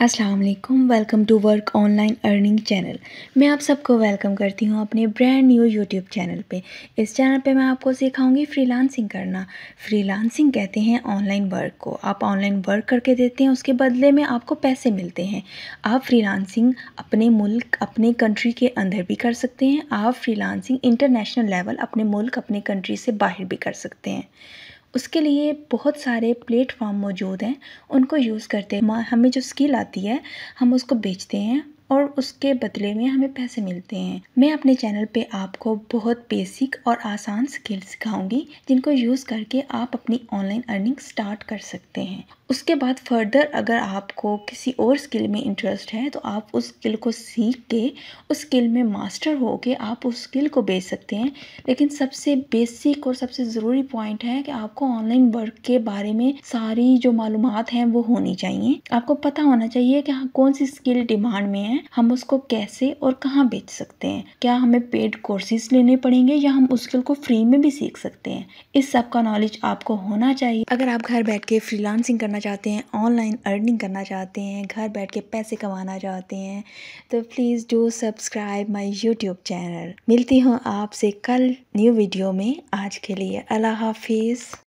अस्सलाम वालेकुम welcome to work online earning channel मैं आप सबको वेलकम करती हूँ अपने ब्रांड न्यू यूट्यूब चैनल पे इस चैनल पे मैं आपको सिखाऊंगी फ्रीलांसिंग करना फ्रीलांसिंग कहते हैं ऑनलाइन वर्क को आप ऑनलाइन वर्क करके देते हैं उसके बदले में आपको पैसे मिलते हैं आप फ्रीलांसिंग अपने मुल्क अपने कंट्री के अंदर भी कर सकते हैं आप फ्रीलांसिंग इंटरनेशनल लेवल अपने मुल्क अपने कंट्री से बाहर भी कर सकते हैं उसके लिए बहुत सारे प्लेटफॉर्म मौजूद हैं उनको यूज़ करते हैं हमें जो स्किल आती है हम उसको बेचते हैं और उसके बदले में हमें पैसे मिलते हैं मैं अपने चैनल पे आपको बहुत बेसिक और आसान स्किल सिखाऊंगी जिनको यूज़ करके आप अपनी ऑनलाइन अर्निंग स्टार्ट कर सकते हैं उसके बाद फर्दर अगर आपको किसी और स्किल में इंटरेस्ट है तो आप उस स्किल को सीख के उस स्किल में मास्टर हो के आप उस स्किल को बेच सकते हैं लेकिन सबसे बेसिक और सबसे ज़रूरी पॉइंट है कि आपको ऑनलाइन वर्क के बारे में सारी जो मालूम हैं वो होनी चाहिए आपको पता होना चाहिए कि हाँ कौन सी स्किल डिमांड में है हम उसको कैसे और कहाँ बेच सकते हैं क्या हमें पेड कोर्सेज लेने पड़ेंगे या हम उस स्किल को फ्री में भी सीख सकते हैं इस सब का नॉलेज आपको होना चाहिए अगर आप घर बैठ के फ्रीलांसिंग करना चाहते हैं ऑनलाइन अर्निंग करना चाहते हैं घर बैठ के पैसे कमाना चाहते हैं तो please do subscribe my YouTube channel मिलती हूँ आपसे कल न्यू वीडियो में आज के लिए अल्लाह हाफिज़